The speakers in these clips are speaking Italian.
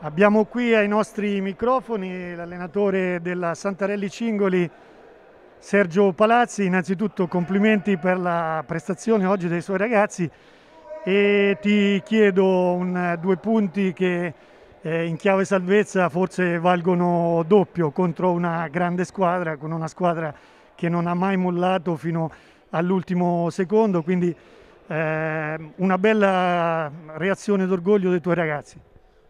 Abbiamo qui ai nostri microfoni l'allenatore della Santarelli Cingoli, Sergio Palazzi. Innanzitutto complimenti per la prestazione oggi dei suoi ragazzi e ti chiedo un, due punti che eh, in chiave salvezza forse valgono doppio contro una grande squadra, con una squadra che non ha mai mollato fino all'ultimo secondo, quindi eh, una bella reazione d'orgoglio dei tuoi ragazzi.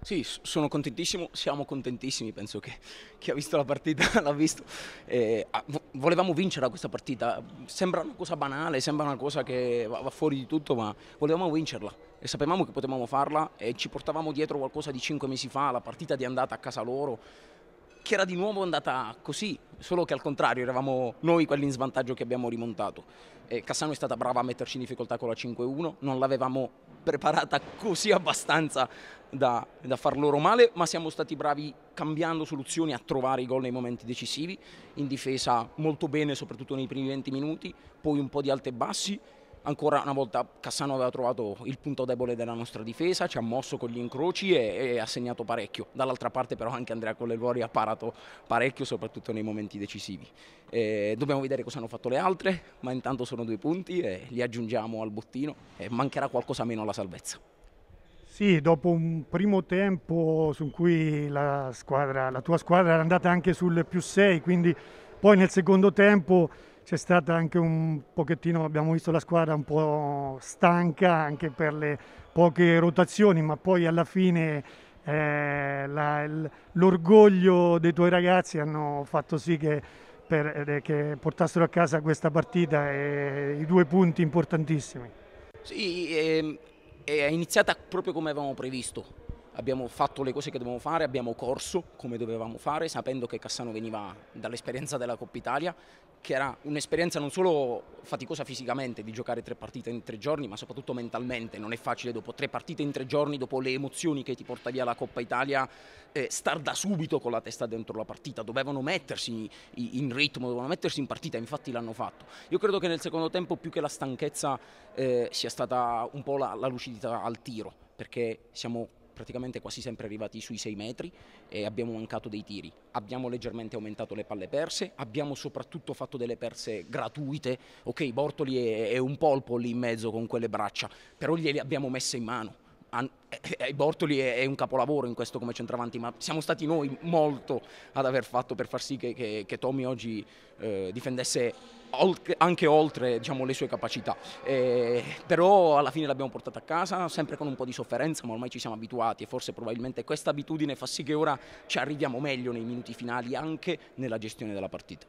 Sì, sono contentissimo, siamo contentissimi, penso che chi ha visto la partita l'ha visto. Eh, volevamo vincere questa partita, sembra una cosa banale, sembra una cosa che va, fuori di tutto, ma volevamo vincerla e sapevamo che potevamo farla e ci portavamo dietro qualcosa di cinque mesi fa, la partita di andata a casa loro che era di nuovo andata così, solo che al contrario eravamo noi quelli in svantaggio che abbiamo rimontato. E Cassano è stata brava a metterci in difficoltà con la 5-1, non l'avevamo preparata così abbastanza da, da, far loro male, ma siamo stati bravi cambiando soluzioni a trovare i gol nei momenti decisivi, in difesa molto bene soprattutto nei primi 20 minuti, poi un po' di alti e bassi ancora una volta Cassano aveva trovato il punto debole della nostra difesa, ci ha mosso con gli incroci e, e ha segnato parecchio. Dall'altra parte però anche Andrea Colleluori ha parato parecchio, soprattutto nei momenti decisivi. E dobbiamo vedere cosa hanno fatto le altre, ma intanto sono due punti e li aggiungiamo al bottino e mancherà qualcosa meno alla salvezza. Sì, dopo un primo tempo su cui la, squadra, la tua squadra era andata anche sul più 6, quindi poi nel secondo tempo c'è stata anche un pochettino, abbiamo visto la squadra un po' stanca anche per le poche rotazioni, ma poi alla fine eh, l'orgoglio dei tuoi ragazzi hanno fatto sì che, per, eh, che portassero a casa questa partita e i due punti importantissimi. Sì, è, ehm, è iniziata proprio come avevamo previsto abbiamo fatto le cose che dovevamo fare, abbiamo corso come dovevamo fare, sapendo che Cassano veniva dall'esperienza della Coppa Italia, che era un'esperienza non solo faticosa fisicamente di giocare tre partite in tre giorni, ma soprattutto mentalmente. Non è facile dopo tre partite in tre giorni, dopo le emozioni che ti porta via la Coppa Italia, eh, star da subito con la testa dentro la partita. Dovevano mettersi in ritmo, dovevano mettersi in partita, infatti l'hanno fatto. Io credo che nel secondo tempo più che la stanchezza eh, sia stata un po' la, la lucidità al tiro perché siamo praticamente quasi sempre arrivati sui 6 metri e abbiamo mancato dei tiri. Abbiamo leggermente aumentato le palle perse, abbiamo soprattutto fatto delle perse gratuite. Ok, Bortoli è, è un polpo lì in mezzo con quelle braccia, però gliele abbiamo messe in mano eh, eh, Bortoli è, un capolavoro in questo come centravanti, ma siamo stati noi molto ad aver fatto per far sì che, che, che Tommy oggi eh, difendesse anche oltre diciamo, le sue capacità. Eh, però alla fine l'abbiamo portata a casa, sempre con un po' di sofferenza, ma ormai ci siamo abituati e forse probabilmente questa abitudine fa sì che ora ci arriviamo meglio nei minuti finali anche nella gestione della partita.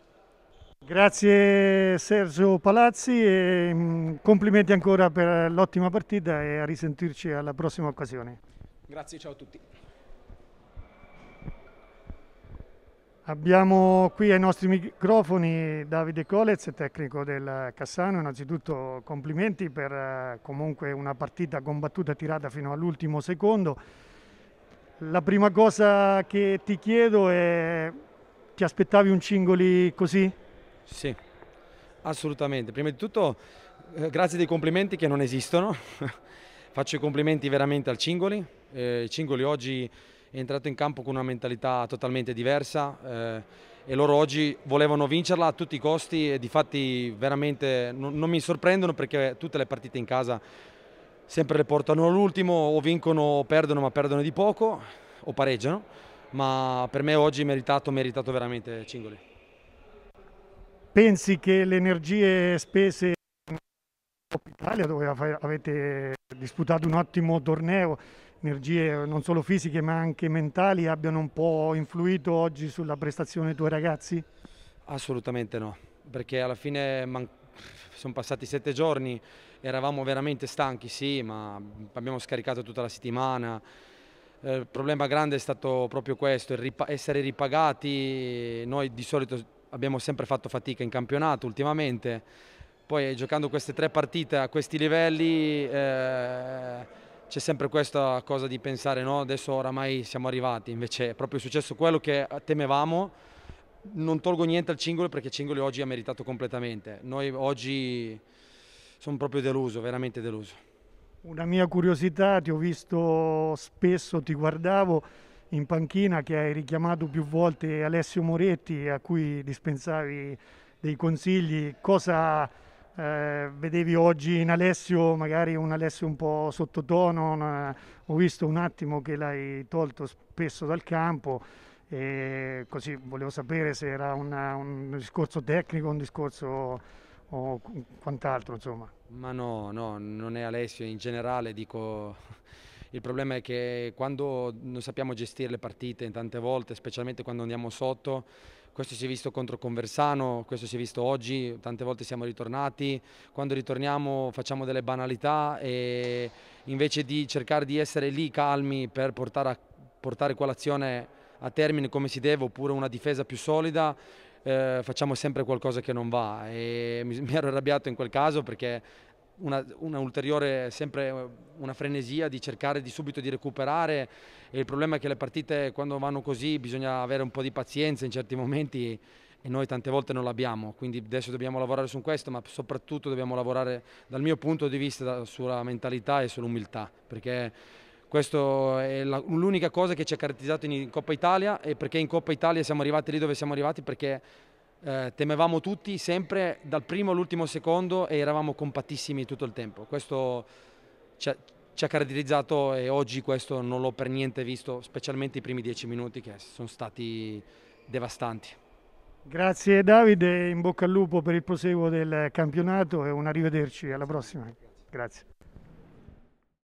Grazie Sergio Palazzi e mm, complimenti ancora per l'ottima partita e a risentirci alla prossima occasione. Grazie, ciao a tutti. Abbiamo qui ai nostri microfoni Davide Colez, tecnico del Cassano. Innanzitutto complimenti per eh, comunque una partita combattuta e tirata fino all'ultimo secondo. La prima cosa che ti chiedo è ti aspettavi un Cingoli così? Sì, assolutamente. Prima di tutto eh, grazie dei complimenti che non esistono. Faccio i complimenti veramente al Cingoli. Eh, Cingoli oggi è entrato in campo con una mentalità totalmente diversa eh, e loro oggi volevano vincerla a tutti i costi e di fatti veramente non, non mi sorprendono perché tutte le partite in casa sempre le portano all'ultimo, o vincono o perdono, ma perdono di poco o pareggiano, ma per me oggi meritato, meritato veramente Cingoli pensi che le energie spese in Italia, dove avete disputato un ottimo torneo, energie non solo fisiche ma anche mentali, abbiano un po' influito oggi sulla prestazione dei tuoi ragazzi? Assolutamente no, perché alla fine sono passati sette giorni, eravamo veramente stanchi, sì, ma abbiamo scaricato tutta la settimana. Eh, il problema grande è stato proprio questo, essere ripagati. Noi di solito abbiamo sempre fatto fatica in campionato ultimamente, poi giocando queste tre partite a questi livelli eh, c'è sempre questa cosa di pensare no adesso oramai siamo arrivati, invece è proprio successo quello che temevamo, non tolgo niente al Cingolo perché Cingolo oggi ha meritato completamente, noi oggi sono proprio deluso, veramente deluso. Una mia curiosità, ti ho visto spesso, ti guardavo, in panchina che hai richiamato più volte Alessio Moretti a cui dispensavi dei consigli, cosa eh, vedevi oggi in Alessio, magari un Alessio un po' sottotono, una, ho visto un attimo che l'hai tolto spesso dal campo e così volevo sapere se era una, un discorso tecnico, un discorso o quant'altro insomma. Ma no, no, non è Alessio, in generale dico il problema è che quando non sappiamo gestire le partite tante volte, specialmente quando andiamo sotto, questo si è visto contro Conversano, questo si è visto oggi, tante volte siamo ritornati, quando ritorniamo facciamo delle banalità e invece di cercare di essere lì calmi per portare, a, portare quell'azione a termine come si deve oppure una difesa più solida, eh, facciamo sempre qualcosa che non va e mi, mi, ero arrabbiato in quel caso perché una, una, ulteriore sempre eh, una frenesia di cercare di subito di recuperare e il problema è che le partite quando vanno così bisogna avere un po' di pazienza in certi momenti e noi tante volte non l'abbiamo, quindi adesso dobbiamo lavorare su questo, ma soprattutto dobbiamo lavorare dal mio punto di vista sulla mentalità e sull'umiltà, perché questa è l'unica cosa che ci ha caratterizzato in Coppa Italia e perché in Coppa Italia siamo arrivati lì dove siamo arrivati perché eh, temevamo tutti sempre dal primo all'ultimo secondo e eravamo compattissimi tutto il tempo. Questo ci ha, ci ha caratterizzato e oggi questo non l'ho per niente visto, specialmente i primi dieci minuti che sono stati devastanti. Grazie Davide, in bocca al lupo per il proseguo del campionato e un arrivederci alla prossima. Grazie.